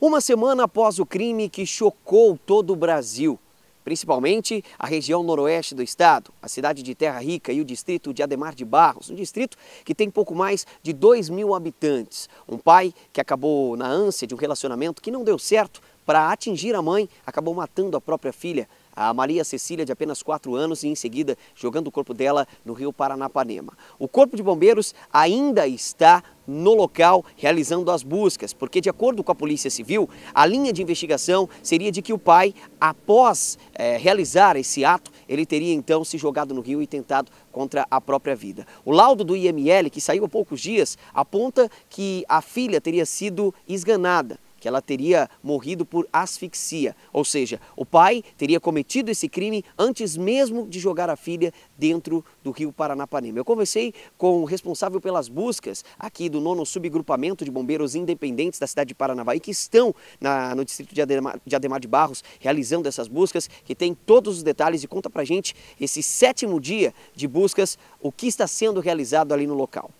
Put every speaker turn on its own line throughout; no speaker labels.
Uma semana após o crime que chocou todo o Brasil, principalmente a região noroeste do estado, a cidade de Terra Rica e o distrito de Ademar de Barros, um distrito que tem pouco mais de 2 mil habitantes. Um pai que acabou na ânsia de um relacionamento que não deu certo para atingir a mãe, acabou matando a própria filha, a Maria Cecília, de apenas 4 anos, e em seguida jogando o corpo dela no rio Paranapanema. O Corpo de Bombeiros ainda está no local realizando as buscas, porque de acordo com a Polícia Civil, a linha de investigação seria de que o pai, após é, realizar esse ato, ele teria então se jogado no rio e tentado contra a própria vida. O laudo do IML, que saiu há poucos dias, aponta que a filha teria sido esganada que ela teria morrido por asfixia, ou seja, o pai teria cometido esse crime antes mesmo de jogar a filha dentro do rio Paranapanema. Eu conversei com o responsável pelas buscas aqui do nono subgrupamento de bombeiros independentes da cidade de Paranavaí, que estão na, no distrito de Ademar, de Ademar, de Barros realizando essas buscas, que tem todos os detalhes e conta pra gente esse sétimo dia de buscas, o que está sendo realizado ali no
local.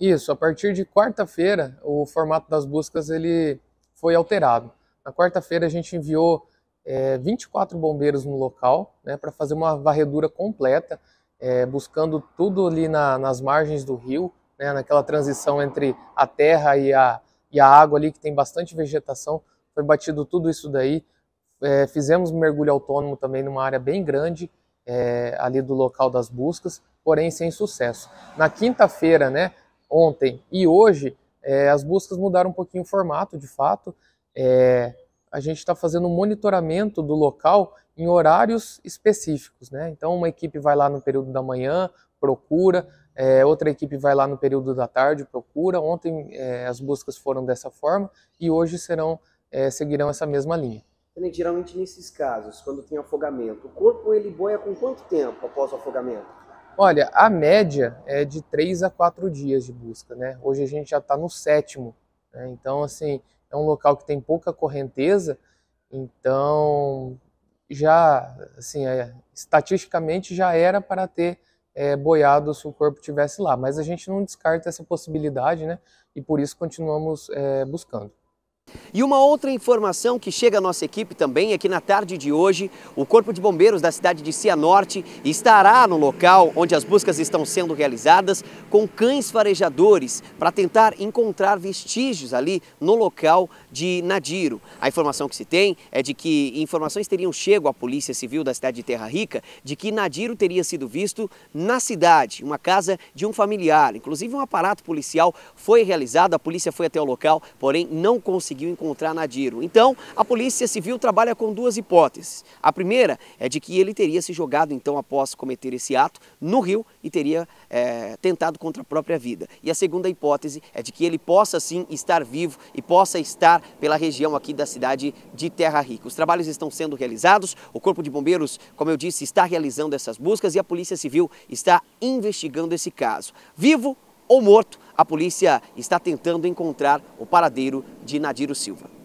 Isso, a partir de quarta-feira, o formato das buscas ele foi alterado. Na quarta-feira a gente enviou é, 24 bombeiros no local né, para fazer uma varredura completa, é, buscando tudo ali na, nas margens do rio, né, naquela transição entre a terra e a, e a água ali que tem bastante vegetação. Foi batido tudo isso daí. É, fizemos mergulho autônomo também numa área bem grande é, ali do local das buscas, porém sem sucesso. Na quinta-feira, né, ontem e hoje, é, as buscas mudaram um pouquinho o formato, de fato. É, a gente está fazendo um monitoramento do local em horários específicos. Né? Então, uma equipe vai lá no período da manhã, procura, é, outra equipe vai lá no período da tarde, procura. Ontem é, as buscas foram dessa forma e hoje serão é, seguirão essa mesma linha.
Geralmente nesses casos, quando tem afogamento, o corpo ele boia com quanto tempo após o afogamento?
Olha, a média é de 3 a 4 dias de busca, né? Hoje a gente já está no sétimo, né? então assim, é um local que tem pouca correnteza, então já, assim, é, estatisticamente já era para ter é, boiado se o corpo tivesse lá, mas a gente não descarta essa possibilidade, né? E por isso continuamos é, buscando. E
uma outra informação que chega à nossa equipe também é que na tarde de hoje, o Corpo de Bombeiros da cidade de Cianorte estará no local onde as buscas estão sendo realizadas com cães farejadores para tentar encontrar vestígios ali no local de Nadiro. A informação que se tem é de que informações teriam chego à Polícia Civil da cidade de Terra Rica de que Nadiro teria sido visto na cidade, uma casa de um familiar. Inclusive um aparato policial foi realizado, a polícia foi até o local, porém não conseguiu conseguiu encontrar Nadiro. Então, a Polícia Civil trabalha com duas hipóteses. A primeira é de que ele teria se jogado, então, após cometer esse ato, no rio e teria é, tentado contra a própria vida. E a segunda hipótese é de que ele possa, sim, estar vivo e possa estar pela região aqui da cidade de Terra Rica. Os trabalhos estão sendo realizados, o Corpo de Bombeiros, como eu disse, está realizando essas buscas e a Polícia Civil está investigando esse caso. Vivo ou morto, a polícia está tentando encontrar o paradeiro de Nadiro Silva.